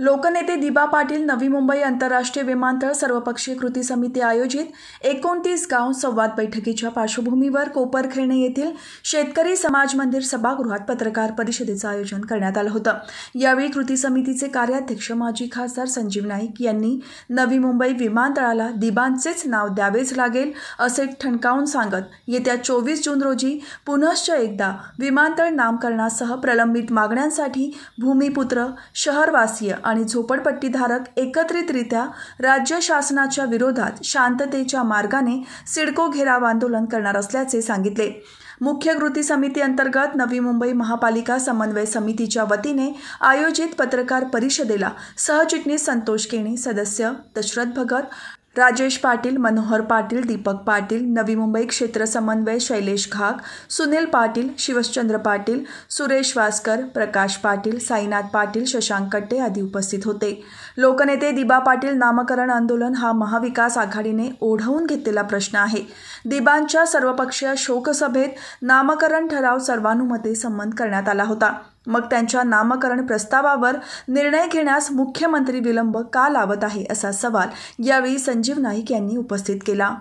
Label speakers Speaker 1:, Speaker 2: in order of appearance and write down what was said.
Speaker 1: लोकनेते दिबा पाटील नवी मुंबई आंतरराष्ट्रीय विमानतळ सर्वपक्षीय कृती समिती आयोजित एकोणतीस गाव संवाद बैठकीच्या पार्श्वभूमीवर कोपरखेणे येथील शेतकरी समाज मंदिर सभागृहात पत्रकार परिषदेचं आयोजन करण्यात आलं होतं यावेळी कृती समितीचे कार्याध्यक्ष माजी खासदार संजीव नाईक यांनी नवी मुंबई विमानतळाला दिबांचेच नाव द्यावेच लागेल असे ठणकावून सांगत येत्या चोवीस जून रोजी पुनश्च एकदा विमानतळ नामकरणासह प्रलंबित मागण्यांसाठी भूमिपुत्र शहरवासीय आणि झोपडपट्टीधारक एकत्रितरित्या राज्य शासनाच्या विरोधात शांततेच्या मार्गाने सिडको घेराव आंदोलन करणार असल्याचे सांगितले मुख्य कृती समिती अंतर्गत नवी मुंबई महापालिका समन्वय समितीच्या वतीने आयोजित पत्रकार परिषदेला सहचिटणीस संतोष केणे सदस्य दशरथ भगत राजेश पाटील मनोहर पाटील दीपक पाटील नवी मुंबई क्षेत्र समन्वय शैलेश घाक सुनील पाटील शिवशचंद्र पाटील सुरेश वासकर प्रकाश पाटील साईनाथ पाटील शशांक कट्टे आदी उपस्थित होते लोकनेते दिबा पाटील नामकरण आंदोलन हा महाविकास आघाडीने ओढवून घेतलेला प्रश्न आहे दिबांच्या सर्वपक्षीय शोकसभेत नामकरण ठराव सर्वानुमते संमत करण्यात आला होता मग त्यांच्या नामकरण प्रस्तावावर निर्णय घेण्यास मुख्यमंत्री विलंब का लावत आहे असा सवाल यावेळी संजीव नाईक यांनी उपस्थित केला